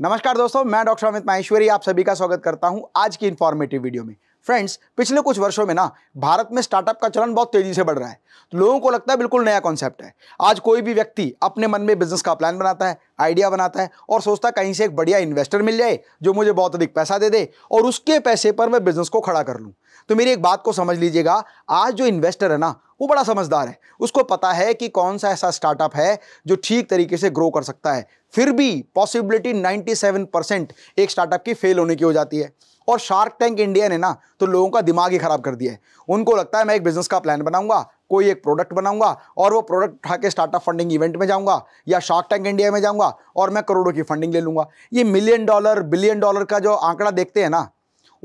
नमस्कार दोस्तों मैं डॉक्टर अमित माहेश्वरी आप सभी का स्वागत करता हूं आज की इन्फॉर्मेटिव वीडियो में फ्रेंड्स पिछले कुछ वर्षों में ना भारत में स्टार्टअप का चलन बहुत तेजी से बढ़ रहा है तो लोगों को लगता है बिल्कुल नया कॉन्सेप्ट है आज कोई भी व्यक्ति अपने मन में बिजनेस का प्लान बनाता है आइडिया बनाता है और सोचता है कहीं से एक बढ़िया इन्वेस्टर मिल जाए जो मुझे बहुत अधिक पैसा दे दे और उसके पैसे पर मैं बिजनेस को खड़ा कर लूँ तो मेरी एक बात को समझ लीजिएगा आज जो इन्वेस्टर है ना वो बड़ा समझदार है उसको पता है कि कौन सा ऐसा स्टार्टअप है जो ठीक तरीके से ग्रो कर सकता है फिर भी पॉसिबिलिटी 97 परसेंट एक स्टार्टअप की फेल होने की हो जाती है और शार्क टैंक इंडिया ने ना तो लोगों का दिमाग ही ख़राब कर दिया है उनको लगता है मैं एक बिज़नेस का प्लान बनाऊंगा कोई एक प्रोडक्ट बनाऊंगा और वो प्रोडक्ट उठा के स्टार्टअप फंडिंग इवेंट में जाऊंगा या शार्क टैंक इंडिया में जाऊंगा और मैं करोड़ों की फंडिंग ले लूंगा ये मिलियन डॉलर बिलियन डॉलर का जो आंकड़ा देखते हैं ना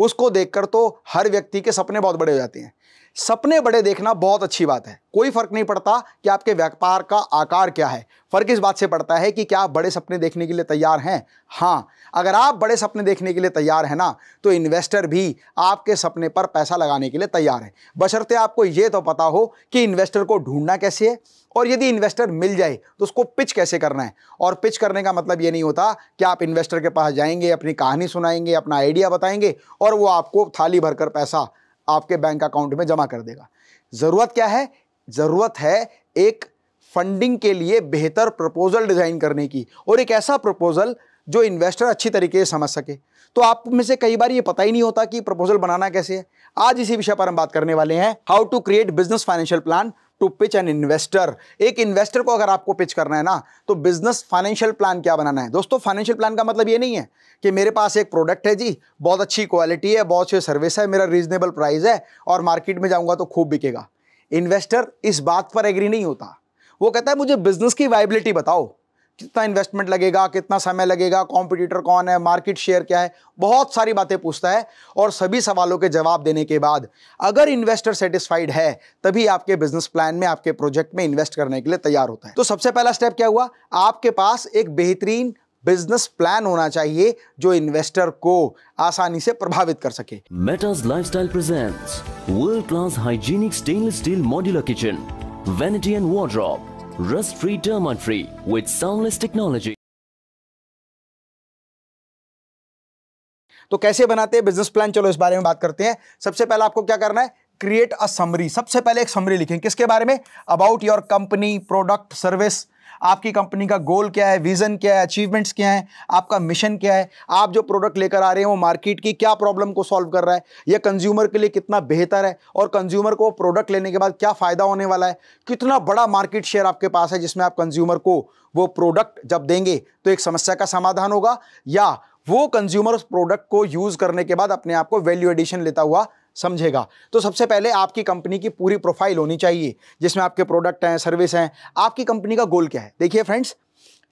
उसको देखकर तो हर व्यक्ति के सपने बहुत बड़े हो जाते हैं सपने बड़े देखना बहुत अच्छी बात है कोई फर्क नहीं पड़ता कि आपके व्यापार का आकार क्या है फर्क इस बात से पड़ता है कि क्या आप बड़े सपने देखने के लिए तैयार हैं हाँ अगर आप बड़े सपने देखने के लिए तैयार हैं ना तो इन्वेस्टर भी आपके सपने पर पैसा लगाने के लिए तैयार है बशर्ते आपको ये तो पता हो कि इन्वेस्टर को ढूंढना कैसे है और यदि इन्वेस्टर मिल जाए तो उसको पिच कैसे करना है और पिच करने का मतलब ये नहीं होता कि आप इन्वेस्टर के पास जाएंगे अपनी कहानी सुनाएंगे अपना आइडिया बताएंगे और वो आपको थाली भरकर पैसा आपके बैंक अकाउंट में जमा कर देगा ज़रूरत क्या है ज़रूरत है एक फंडिंग के लिए बेहतर प्रपोजल डिज़ाइन करने की और एक ऐसा प्रपोजल जो इन्वेस्टर अच्छी तरीके से समझ सके तो आप में से कई बार ये पता ही नहीं होता कि प्रपोजल बनाना कैसे है आज इसी विषय पर हम बात करने वाले हैं how to create business financial plan to pitch an investor एक इन्वेस्टर को अगर आपको पिच करना है ना तो बिजनेस फाइनेंशियल प्लान क्या बनाना है दोस्तों फाइनेंशियल प्लान का मतलब ये नहीं है कि मेरे पास एक प्रोडक्ट है जी बहुत अच्छी क्वालिटी है बहुत अच्छी सर्विस है मेरा रीजनेबल प्राइस है और मार्केट में जाऊँगा तो खूब बिकेगा इन्वेस्टर इस बात पर एग्री नहीं होता वो कहता है मुझे बिजनेस की वाइबिलिटी बताओ कितना इन्वेस्टमेंट लगेगा कितना समय लगेगा कॉम्पिटिटर कौन है मार्केट शेयर क्या है बहुत सारी बातें पूछता है और सभी सवालों के जवाब देने के बाद अगर इन्वेस्टर सेटिस्फाइड है तभी आपके बिजनेस प्लान में आपके प्रोजेक्ट में इन्वेस्ट करने के लिए तैयार होता है तो सबसे पहला स्टेप क्या हुआ आपके पास एक बेहतरीन बिजनेस प्लान होना चाहिए जो इन्वेस्टर को आसानी से प्रभावित कर सके मेटाज style present world class hygienic stainless steel modular kitchen vanity and wardrobe rust-free, termite-free with soundless technology. तो कैसे बनाते हैं बिजनेस प्लान चलो इस बारे में बात करते हैं सबसे पहले आपको क्या करना है क्रिएट अ समरी सबसे पहले एक समरी लिखें किसके बारे में about your company product service आपकी कंपनी का गोल क्या है विज़न क्या है अचीवमेंट्स क्या है आपका मिशन क्या है आप जो प्रोडक्ट लेकर आ रहे हैं वो मार्केट की क्या प्रॉब्लम को सॉल्व कर रहा है यह कंज्यूमर के लिए कितना बेहतर है और कंज्यूमर को प्रोडक्ट लेने के बाद क्या फ़ायदा होने वाला है कितना बड़ा मार्केट शेयर आपके पास है जिसमें आप कंज्यूमर को वो प्रोडक्ट जब देंगे तो एक समस्या का समाधान होगा या वो कंज्यूमर उस प्रोडक्ट को यूज़ करने के बाद अपने आप को वैल्यू एडिशन लेता हुआ समझेगा तो सबसे पहले आपकी कंपनी की पूरी प्रोफाइल होनी चाहिए जिसमें आपके प्रोडक्ट हैं सर्विस हैं आपकी कंपनी का गोल क्या है देखिए फ्रेंड्स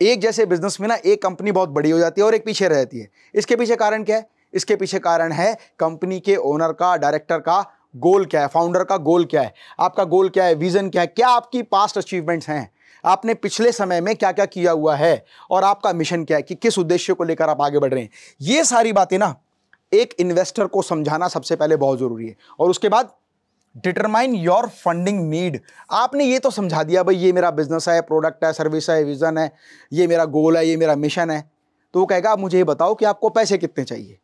एक जैसे बिजनेस में ना एक कंपनी बहुत बड़ी हो जाती है और एक पीछे रह जाती है इसके पीछे कारण क्या है इसके पीछे कारण है कंपनी के ओनर का डायरेक्टर का गोल क्या है फाउंडर का गोल क्या है आपका गोल क्या है विजन क्या है क्या आपकी पास्ट अचीवमेंट्स हैं आपने पिछले समय में क्या क्या किया हुआ है और आपका मिशन क्या है कि किस उद्देश्य को लेकर आप आगे बढ़ रहे हैं ये सारी बातें ना एक इन्वेस्टर को समझाना सबसे पहले बहुत ज़रूरी है और उसके बाद डिटरमाइन योर फंडिंग नीड आपने ये तो समझा दिया भाई ये मेरा बिजनेस है प्रोडक्ट है सर्विस है विज़न है ये मेरा गोल है ये मेरा मिशन है तो वो कहेगा आप मुझे ये बताओ कि आपको पैसे कितने चाहिए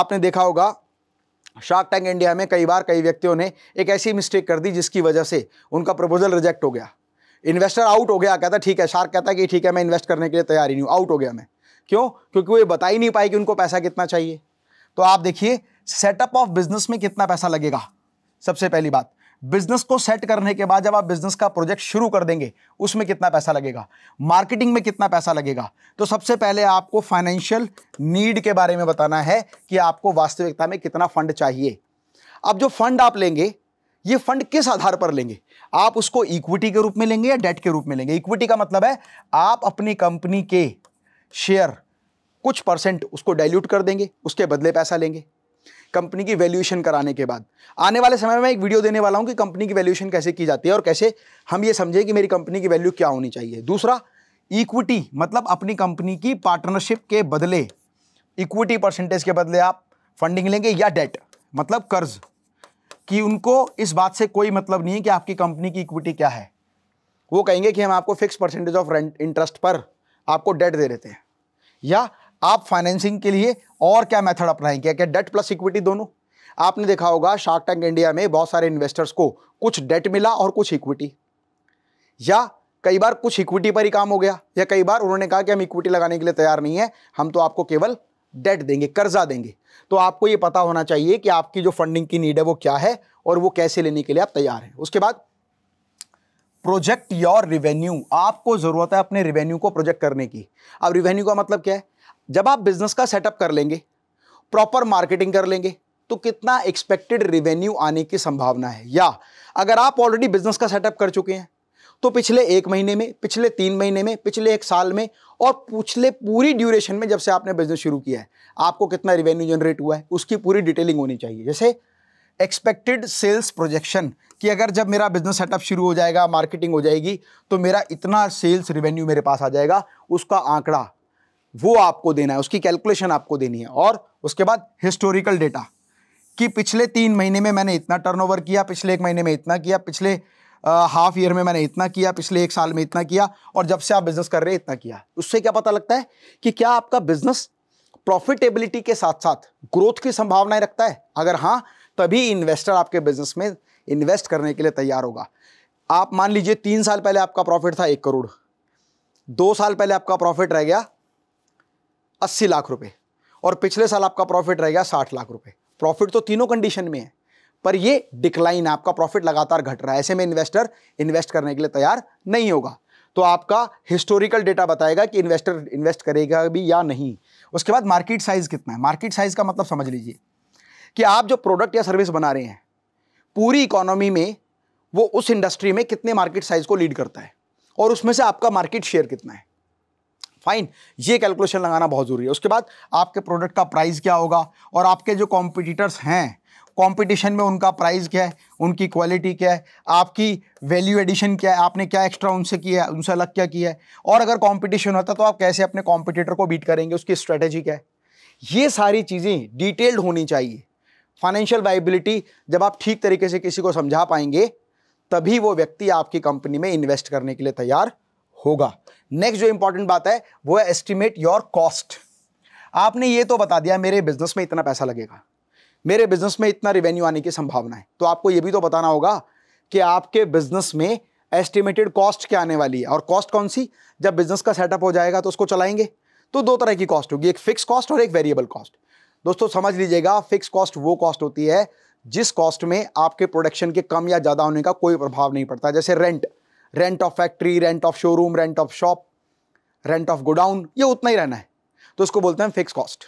आपने देखा होगा शार्क टैंक इंडिया में कई बार कई व्यक्तियों ने एक ऐसी मिस्टेक कर दी जिसकी वजह से उनका प्रपोजल रिजेक्ट हो गया इन्वेस्टर आउट हो गया कहता ठीक है शार्क कहता है कि ठीक है मैं इन्वेस्ट करने के लिए तैयार ही नहीं हूँ आउट हो गया मैं क्यों क्योंकि वो ये बता ही नहीं पाए कि उनको पैसा कितना चाहिए तो आप देखिए सेटअप ऑफ बिजनेस में कितना पैसा लगेगा सबसे पहली बात बिजनेस को सेट करने के बाद जब आप बिजनेस का प्रोजेक्ट शुरू कर देंगे उसमें कितना पैसा लगेगा मार्केटिंग में कितना पैसा लगेगा तो सबसे पहले आपको फाइनेंशियल नीड के बारे में बताना है कि आपको वास्तविकता में कितना फंड चाहिए अब जो फंड आप लेंगे ये फंड किस आधार पर लेंगे आप उसको इक्विटी के रूप में लेंगे या डेट के रूप में लेंगे इक्विटी का मतलब है आप अपनी कंपनी के शेयर कुछ परसेंट उसको डाइल्यूट कर देंगे उसके बदले पैसा लेंगे कंपनी की वैल्यूएशन कराने के बाद आने वाले समय में एक वीडियो देने वाला हूं कि कंपनी की वैल्यूएशन कैसे की जाती है और कैसे हम ये समझें कि मेरी कंपनी की वैल्यू क्या होनी चाहिए दूसरा इक्विटी मतलब अपनी कंपनी की पार्टनरशिप के बदले इक्विटी परसेंटेज के बदले आप फंडिंग लेंगे या डेट मतलब कर्ज कि उनको इस बात से कोई मतलब नहीं है कि आपकी कंपनी की इक्विटी क्या है वो कहेंगे कि हम आपको fix percentage of rent interest पर आपको डेट दे देते हैं या आप फाइनेंसिंग के लिए और क्या मेथड अपनाएंगे क्या डेट प्लस इक्विटी दोनों आपने देखा होगा शार्क टैंक इंडिया में बहुत सारे इन्वेस्टर्स को कुछ डेट मिला और कुछ इक्विटी या कई बार कुछ इक्विटी पर ही काम हो गया या कई बार उन्होंने कहा कि हम इक्विटी लगाने के लिए तैयार नहीं है हम तो आपको केवल डेट देंगे कर्जा देंगे तो आपको ये पता होना चाहिए कि आपकी जो फंडिंग की नीड है वो क्या है और वो कैसे लेने के लिए आप तैयार हैं उसके बाद प्रोजेक्ट योर रिवेन्यू आपको ज़रूरत है अपने रिवेन्यू को प्रोजेक्ट करने की अब रिवेन्यू का मतलब क्या है जब आप बिजनेस का सेटअप कर लेंगे प्रॉपर मार्केटिंग कर लेंगे तो कितना एक्सपेक्टेड रिवेन्यू आने की संभावना है या अगर आप ऑलरेडी बिजनेस का सेटअप कर चुके हैं तो पिछले एक महीने में पिछले तीन महीने में पिछले एक साल में और पिछले पूरी ड्यूरेशन में जब से आपने बिजनेस शुरू किया है आपको कितना रिवेन्यू जनरेट हुआ है उसकी पूरी डिटेलिंग होनी चाहिए जैसे एक्सपेक्टेड सेल्स प्रोजेक्शन कि अगर जब मेरा बिजनेस सेटअप शुरू हो जाएगा मार्केटिंग हो जाएगी तो मेरा इतना सेल्स रिवेन्यू मेरे पास आ जाएगा उसका आंकड़ा वो आपको देना है उसकी कैलकुलेशन आपको देनी है और उसके बाद हिस्टोरिकल डेटा कि पिछले तीन महीने में मैंने इतना टर्नओवर किया पिछले एक महीने में इतना किया पिछले हाफ ईयर में मैंने इतना किया पिछले एक साल में इतना किया और जब से आप बिजनेस कर रहे हैं इतना किया उससे क्या पता लगता है कि क्या आपका बिजनेस प्रॉफिटेबिलिटी के साथ साथ ग्रोथ की संभावनाएं रखता है अगर हाँ तभी इन्वेस्टर आपके बिजनेस में इन्वेस्ट करने के लिए तैयार होगा आप मान लीजिए तीन साल पहले आपका प्रॉफिट था एक करोड़ दो साल पहले आपका प्रॉफिट रह गया अस्सी लाख रुपए और पिछले साल आपका प्रॉफिट रहेगा साठ लाख रुपए प्रॉफिट तो तीनों कंडीशन में है पर ये डिक्लाइन आपका प्रॉफिट लगातार घट रहा है ऐसे में इन्वेस्टर इन्वेस्ट करने के लिए तैयार नहीं होगा तो आपका हिस्टोरिकल डेटा बताएगा कि इन्वेस्टर इन्वेस्ट करेगा भी या नहीं उसके बाद मार्केट साइज कितना है मार्केट साइज का मतलब समझ लीजिए कि आप जो प्रोडक्ट या सर्विस बना रहे हैं पूरी इकोनॉमी में वो उस इंडस्ट्री में कितने मार्केट साइज को लीड करता है और उसमें से आपका मार्केट शेयर कितना है फाइन ये कैलकुलेशन लगाना बहुत ज़रूरी है उसके बाद आपके प्रोडक्ट का प्राइस क्या होगा और आपके जो कॉम्पिटिटर्स हैं कंपटीशन में उनका प्राइस क्या है उनकी क्वालिटी क्या है आपकी वैल्यू एडिशन क्या है आपने क्या एक्स्ट्रा उनसे किया है उनसे अलग क्या किया है और अगर कंपटीशन होता तो आप कैसे अपने कॉम्पिटिटर को बीट करेंगे उसकी स्ट्रेटेजी क्या है ये सारी चीज़ें डिटेल्ड होनी चाहिए फाइनेंशियल वाइबिलिटी जब आप ठीक तरीके से किसी को समझा पाएंगे तभी वो व्यक्ति आपकी कंपनी में इन्वेस्ट करने के लिए तैयार होगा नेक्स्ट जो इंपॉर्टेंट बात है वो है एस्टिमेट योर कॉस्ट आपने ये तो बता दिया मेरे बिजनेस में इतना पैसा लगेगा मेरे बिजनेस में इतना रिवेन्यू आने की संभावना है तो आपको ये भी तो बताना होगा कि आपके बिजनेस में एस्टिमेटेड कॉस्ट क्या आने वाली है और कॉस्ट कौन सी जब बिजनेस का सेटअप हो जाएगा तो उसको चलाएंगे तो दो तरह की कॉस्ट होगी एक फिक्स कॉस्ट और एक वेरिएबल कॉस्ट दोस्तों समझ लीजिएगा फिक्स कॉस्ट वो कॉस्ट होती है जिस कॉस्ट में आपके प्रोडक्शन के कम या ज़्यादा होने का कोई प्रभाव नहीं पड़ता जैसे rent rent of factory rent of showroom rent of shop rent of godown ये उतना ही रहना है तो उसको बोलते हैं फिक्स कॉस्ट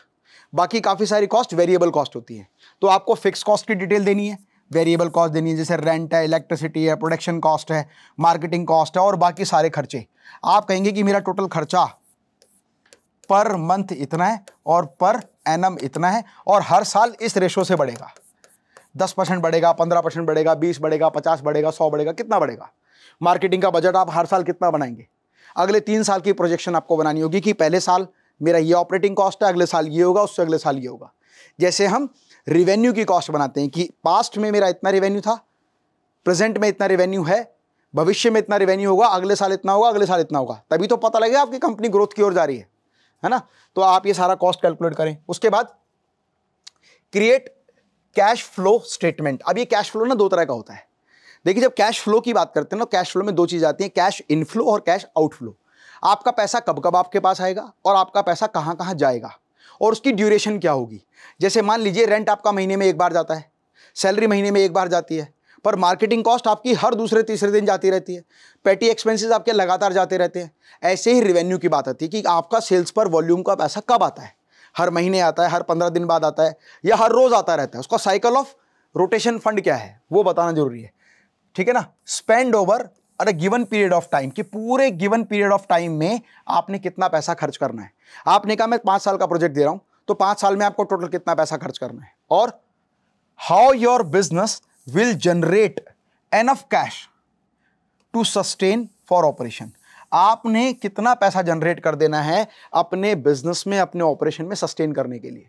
बाकी काफ़ी सारी कॉस्ट वेरिएबल कॉस्ट होती है तो आपको फिक्स कॉस्ट की डिटेल देनी है वेरिएबल कॉस्ट देनी है जैसे रेंट है इलेक्ट्रिसिटी है प्रोडक्शन कॉस्ट है मार्केटिंग कॉस्ट है और बाकी सारे खर्चे आप कहेंगे कि मेरा टोटल खर्चा पर मंथ इतना है और पर एनम इतना है और हर साल इस रेशो से बढ़ेगा दस परसेंट बढ़ेगा पंद्रह परसेंट बढ़ेगा बीस बढ़ेगा पचास बढ़ेगा सौ बढ़ेगा कितना बढ़ेगा मार्केटिंग का बजट आप हर साल कितना बनाएंगे अगले तीन साल की प्रोजेक्शन आपको बनानी होगी कि पहले साल मेरा ये ऑपरेटिंग कॉस्ट है अगले साल ये होगा उससे अगले साल ये होगा जैसे हम रिवेन्यू की कॉस्ट बनाते हैं कि पास्ट में मेरा इतना रिवेन्यू था प्रेजेंट में इतना रिवेन्यू है भविष्य में इतना रिवेन्यू होगा अगले साल इतना होगा अगले साल इतना होगा तभी तो पता लगेगा आपकी कंपनी ग्रोथ की ओर जा रही है है ना तो आप ये सारा कॉस्ट कैलकुलेट करें उसके बाद क्रिएट कैश फ्लो स्टेटमेंट अब ये कैश फ्लो ना दो तरह का होता है देखिए जब कैश फ्लो की बात करते हैं ना कैश फ्लो में दो चीज़ आती है कैश इनफ्लो और कैश आउटफ्लो आपका पैसा कब कब आपके पास आएगा और आपका पैसा कहाँ कहाँ जाएगा और उसकी ड्यूरेशन क्या होगी जैसे मान लीजिए रेंट आपका महीने में एक बार जाता है सैलरी महीने में एक बार जाती है पर मार्केटिंग कॉस्ट आपकी हर दूसरे तीसरे दिन जाती रहती है पेटी एक्सपेंसेस आपके लगातार जाते रहते हैं ऐसे ही रिवेन्यू की बात आती है कि आपका सेल्स पर वॉल्यूम का पैसा कब आता है हर महीने आता है हर पंद्रह दिन बाद आता है या हर रोज़ आता रहता है उसका साइकिल ऑफ रोटेशन फंड क्या है वो बताना जरूरी है ठीक है ना स्पेंड ओवर अरे गिवन पीरियड ऑफ टाइम कि पूरे गिवन पीरियड ऑफ टाइम में आपने कितना पैसा खर्च करना है आपने कहा मैं पांच साल का प्रोजेक्ट दे रहा हूं तो पांच साल में आपको टोटल कितना पैसा खर्च करना है और how your business will generate enough cash to sustain for operation आपने कितना पैसा जनरेट कर देना है अपने बिजनेस में अपने ऑपरेशन में सस्टेन करने के लिए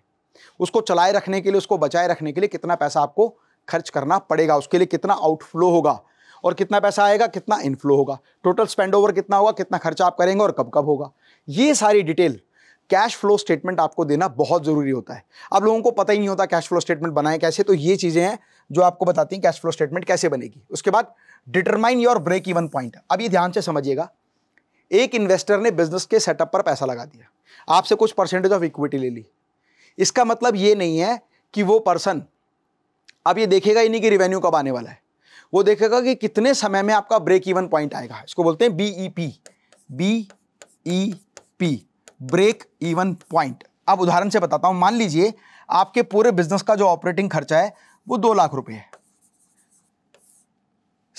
उसको चलाए रखने के लिए उसको बचाए रखने के लिए कितना पैसा आपको खर्च करना पड़ेगा उसके लिए कितना आउटफ्लो होगा और कितना पैसा आएगा कितना इनफ्लो होगा टोटल स्पेंड ओवर कितना होगा कितना खर्चा आप करेंगे और कब कब होगा ये सारी डिटेल कैश फ्लो स्टेटमेंट आपको देना बहुत ज़रूरी होता है अब लोगों को पता ही नहीं होता कैश फ्लो स्टेटमेंट बनाए कैसे तो ये चीज़ें हैं जो आपको बताती हैं कैश फ्लो स्टेटमेंट कैसे बनेगी उसके बाद determine your break even point अब ये ध्यान से समझिएगा एक इन्वेस्टर ने बिजनेस के सेटअप पर पैसा लगा दिया आपसे कुछ परसेंटेज ऑफ इक्विटी ले ली इसका मतलब ये नहीं है कि वो पर्सन अब ये देखेगा ही नहीं कि रिवेन्यू कब आने वाला है वो देखेगा कि कितने समय में आपका ब्रेक इवन पॉइंट आएगा इसको बोलते हैं P E P break even point अब उदाहरण से बताता हूं मान लीजिए आपके पूरे बिजनेस का जो ऑपरेटिंग खर्चा है वो दो लाख रुपए है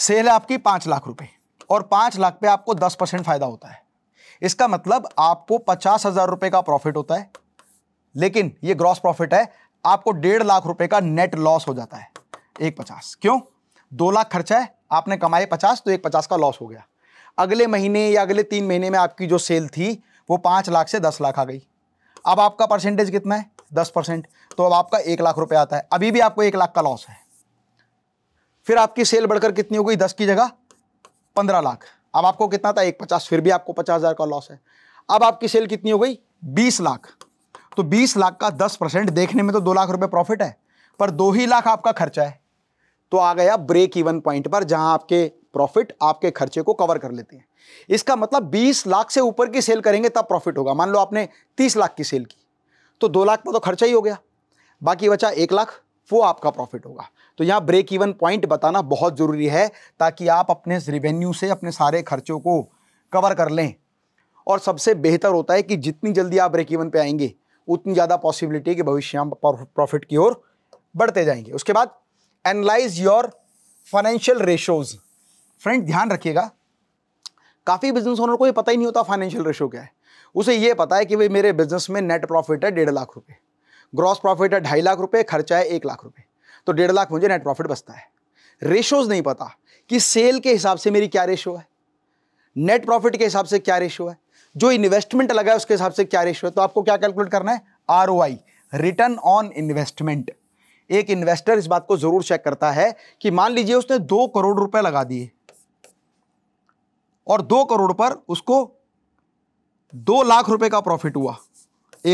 सेल है आपकी पांच लाख रुपए और पांच लाख पे आपको दस परसेंट फायदा होता है इसका मतलब आपको पचास हजार रुपए का प्रॉफिट होता है लेकिन ये ग्रॉस प्रॉफिट है आपको डेढ़ लाख रुपए का नेट लॉस हो जाता है एक पचास क्यों दो लाख खर्चा है आपने कमाए पचास तो एक पचास का लॉस हो गया अगले महीने या अगले तीन महीने में आपकी जो सेल थी वो पाँच लाख से दस लाख आ गई अब आपका परसेंटेज कितना है दस परसेंट तो अब आपका एक लाख रुपया आता है अभी भी आपको एक लाख का लॉस है फिर आपकी सेल बढ़कर कितनी हो गई दस की जगह पंद्रह लाख अब आपको कितना था एक पचास फिर भी आपको पचास हज़ार का लॉस है अब आपकी सेल कितनी हो गई बीस लाख तो 20 लाख का 10 परसेंट देखने में तो दो लाख रुपए प्रॉफिट है पर दो ही लाख आपका खर्चा है तो आ गया ब्रेक इवन पॉइंट पर जहां आपके प्रॉफिट आपके खर्चे को कवर कर लेते हैं इसका मतलब 20 लाख से ऊपर की सेल करेंगे तब प्रॉफिट होगा मान लो आपने 30 लाख की सेल की तो दो लाख पर तो खर्चा ही हो गया बाकी बचा एक लाख वो आपका प्रॉफिट होगा तो यहाँ ब्रेक इवन पॉइंट बताना बहुत ज़रूरी है ताकि आप अपने रिवेन्यू से अपने सारे खर्चों को कवर कर लें और सबसे बेहतर होता है कि जितनी जल्दी आप ब्रेक इवन पे आएंगे उतनी ज़्यादा पॉसिबिलिटी कि भविष्य हम प्रॉफिट की ओर बढ़ते जाएंगे उसके बाद analyse your financial ratios friend ध्यान रखिएगा काफ़ी बिजनेस ओनर को ये पता ही नहीं होता फाइनेंशियल रेशो क्या है उसे ये पता है कि भाई मेरे बिजनेस में नेट प्रॉफिट है डेढ़ लाख रुपये ग्रॉस प्रॉफिट है ढाई लाख रुपये खर्चा है एक लाख रुपये तो डेढ़ लाख मुझे नेट प्रॉफिट बचता है रेशोज नहीं पता कि सेल के हिसाब से मेरी क्या रेशो है नेट प्रॉफिट के हिसाब से क्या रेशो है जो इन्वेस्टमेंट लगा है उसके हिसाब से क्या रेशियो है तो आपको क्या कैलकुलेट करना है आर रिटर्न ऑन इन्वेस्टमेंट एक इन्वेस्टर इस बात को जरूर चेक करता है कि मान लीजिए उसने दो करोड़ रुपए लगा दिए और दो करोड़ पर उसको दो लाख रुपए का प्रॉफिट हुआ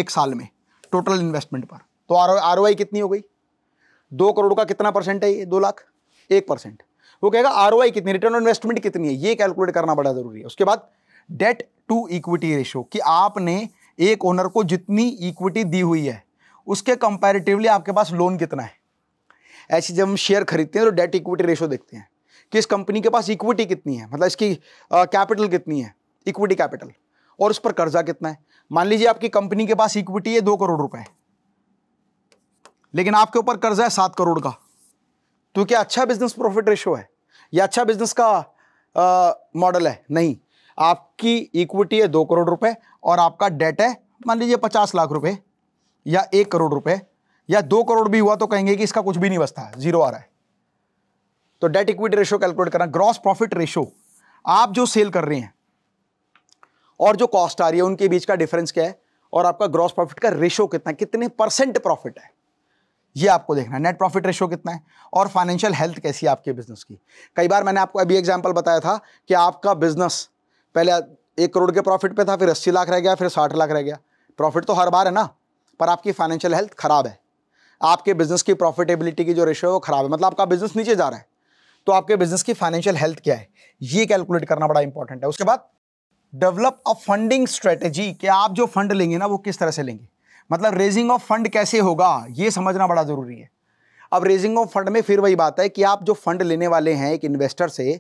एक साल में टोटल इन्वेस्टमेंट पर तो आर कितनी हो गई दो करोड़ का कितना परसेंट है ये दो लाख एक परसेंट वो कहेगा आर कितनी रिटर्न ऑन इन्वेस्टमेंट कितनी है ये कैलकुलेट करना बड़ा जरूरी है उसके बाद डेट टू इक्विटी रेशो कि आपने एक ओनर को जितनी इक्विटी दी हुई है उसके कंपैरेटिवली आपके पास लोन कितना है ऐसे जब हम शेयर खरीदते हैं तो डेट इक्विटी रेशो देखते हैं कि इस कंपनी के पास इक्विटी कितनी है मतलब इसकी कैपिटल कितनी है इक्विटी कैपिटल और उस पर कर्जा कितना है मान लीजिए आपकी कंपनी के पास इक्विटी है दो करोड़ रुपए लेकिन आपके ऊपर कर्जा है सात करोड़ का तो क्या अच्छा बिजनेस प्रॉफिट रेशो है या अच्छा बिजनेस का मॉडल है नहीं आपकी इक्विटी है दो करोड़ रुपए और आपका डेट है मान लीजिए पचास लाख रुपए या एक करोड़ रुपए या दो करोड़ भी हुआ तो कहेंगे कि इसका कुछ भी नहीं बचता जीरो आ रहा है तो डेट इक्विटी रेशियो कैलकुलेट करना ग्रॉस प्रॉफिट रेशियो आप जो सेल कर रहे हैं और जो कॉस्ट आ रही है उनके बीच का डिफरेंस क्या है और आपका ग्रॉस प्रॉफिट का रेशियो कितना कितने परसेंट प्रॉफिट है ये आपको देखना है नेट प्रॉफिट रेशियो कितना है और फाइनेंशियल हेल्थ कैसी है आपके बिजनेस की कई बार मैंने आपको अभी एग्जाम्पल बताया था कि आपका बिजनेस पहले एक करोड़ के प्रॉफिट पे था फिर अस्सी लाख रह गया फिर साठ लाख रह गया प्रॉफिट तो हर बार है ना पर आपकी फाइनेंशियल हेल्थ खराब है आपके बिजनेस की प्रॉफिटेबिलिटी की जो रेशियो है वो खराब है मतलब आपका बिजनेस नीचे जा रहा है तो आपके बिजनेस की फाइनेंशियल हेल्थ क्या है ये कैलकुलेट करना बड़ा इंपॉर्टेंट है उसके बाद डेवलप अ फंडिंग स्ट्रेटेजी कि आप जो फंड लेंगे ना वो किस तरह से लेंगे मतलब रेजिंग ऑफ फंड कैसे होगा ये समझना बड़ा ज़रूरी है अब रेजिंग ऑफ फंड में फिर वही बात है कि आप जो फंड लेने वाले हैं एक इन्वेस्टर से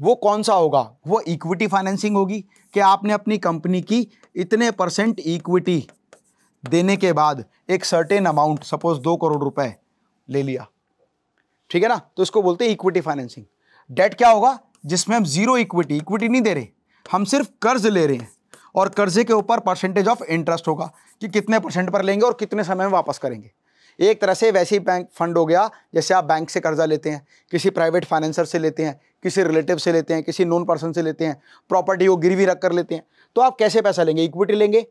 वो कौन सा होगा वो इक्विटी फाइनेंसिंग होगी कि आपने अपनी कंपनी की इतने परसेंट इक्विटी देने के बाद एक सर्टेन अमाउंट सपोज दो करोड़ रुपए ले लिया ठीक है ना तो इसको बोलते हैं इक्विटी फाइनेंसिंग डेट क्या होगा जिसमें हम जीरो इक्विटी इक्विटी नहीं दे रहे हम सिर्फ कर्ज ले रहे हैं और कर्जे के ऊपर परसेंटेज ऑफ इंटरेस्ट होगा कि कितने परसेंट पर लेंगे और कितने समय में वापस करेंगे एक तरह से वैसे ही बैंक फंड हो गया जैसे आप बैंक से कर्जा लेते हैं किसी प्राइवेट फाइनेंसर से लेते हैं किसी रिलेटिव से लेते हैं किसी नॉन पर्सन से लेते हैं प्रॉपर्टी को गिरवी रख कर लेते हैं तो आप कैसे पैसा लेंगे इक्विटी लेंगे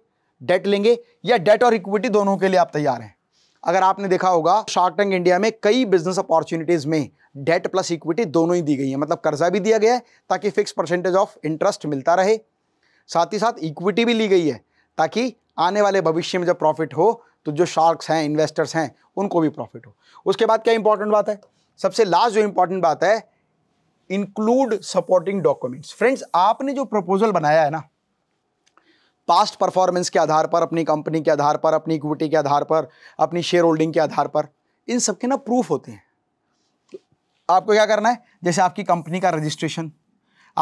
डेट लेंगे या डेट और इक्विटी दोनों के लिए आप तैयार हैं अगर आपने देखा होगा शार्क टैंक इंडिया में कई बिजनेस अपॉर्चुनिटीज़ में डेट प्लस इक्विटी दोनों ही दी गई है मतलब कर्जा भी दिया गया है ताकि फिक्स परसेंटेज ऑफ इंटरेस्ट मिलता रहे साथ ही साथ इक्विटी भी ली गई है ताकि आने वाले भविष्य में जब प्रॉफिट हो तो जो शार्क्स हैं इन्वेस्टर्स हैं उनको भी प्रॉफिट हो उसके बाद क्या इंपॉर्टेंट बात है सबसे लास्ट जो इंपॉर्टेंट बात है इंक्लूड सपोर्टिंग डॉक्यूमेंट्स फ्रेंड्स आपने जो प्रपोजल बनाया है ना पास्ट परफॉर्मेंस के आधार पर अपनी कंपनी के आधार पर अपनी इक्विटी के आधार पर अपनी शेयर होल्डिंग के आधार पर इन सब के ना प्रूफ होते हैं आपको क्या करना है जैसे आपकी कंपनी का रजिस्ट्रेशन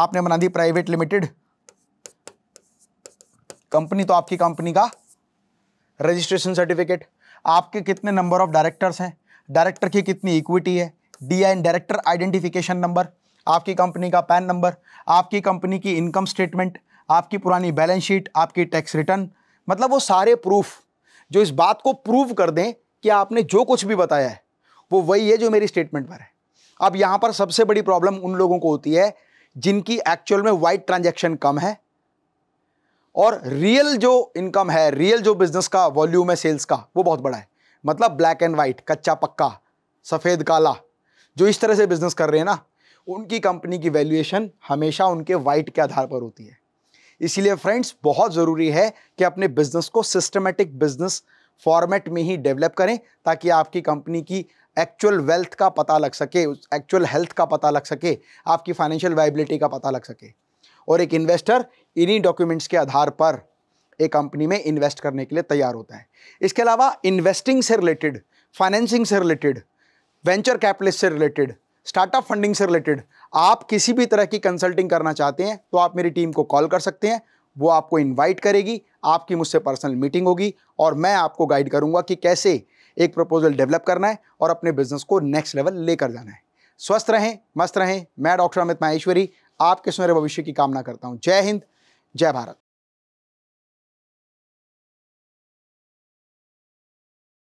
आपने बना दी प्राइवेट लिमिटेड कंपनी तो आपकी कंपनी का रजिस्ट्रेशन सर्टिफिकेट आपके कितने नंबर ऑफ डायरेक्टर्स हैं डायरेक्टर की कितनी इक्विटी है D N director identification number आपकी कंपनी का पैन नंबर आपकी कंपनी की इनकम स्टेटमेंट आपकी पुरानी बैलेंस शीट आपकी टैक्स रिटर्न मतलब वो सारे प्रूफ जो इस बात को प्रूव कर दें कि आपने जो कुछ भी बताया है वो वही है जो मेरी स्टेटमेंट पर है अब यहाँ पर सबसे बड़ी प्रॉब्लम उन लोगों को होती है जिनकी एक्चुअल में वाइट ट्रांजेक्शन कम है और रियल जो इनकम है रियल जो बिजनेस का वॉल्यूम है सेल्स का वो बहुत बड़ा है मतलब ब्लैक एंड वाइट कच्चा पक्का सफ़ेद काला जो इस तरह से बिजनेस कर रहे हैं ना उनकी कंपनी की वैल्यूएशन हमेशा उनके वाइट के आधार पर होती है इसीलिए फ्रेंड्स बहुत ज़रूरी है कि अपने बिजनेस को सिस्टमेटिक बिजनेस फॉर्मेट में ही डेवलप करें ताकि आपकी कंपनी की एक्चुअल वेल्थ का पता लग सके एक्चुअल हेल्थ का पता लग सके आपकी फाइनेंशियल वाइबिलिटी का पता लग सके और एक इन्वेस्टर इन्हीं डॉक्यूमेंट्स के आधार पर एक कंपनी में इन्वेस्ट करने के लिए तैयार होता है इसके अलावा इन्वेस्टिंग से रिलेटेड फाइनेंसिंग से रिलेटेड वेंचर कैपिटलिस्ट से रिलेटेड स्टार्टअप फंडिंग से रिलेटेड आप किसी भी तरह की कंसल्टिंग करना चाहते हैं तो आप मेरी टीम को कॉल कर सकते हैं वो आपको इनवाइट करेगी आपकी मुझसे पर्सनल मीटिंग होगी और मैं आपको गाइड करूंगा कि कैसे एक प्रपोजल डेवलप करना है और अपने बिजनेस को नेक्स्ट लेवल लेकर जाना है स्वस्थ रहें मस्त रहें मैं डॉक्टर अमित माहेश्वरी आपके सुनहरे भविष्य की कामना करता हूँ जय हिंद जय भारत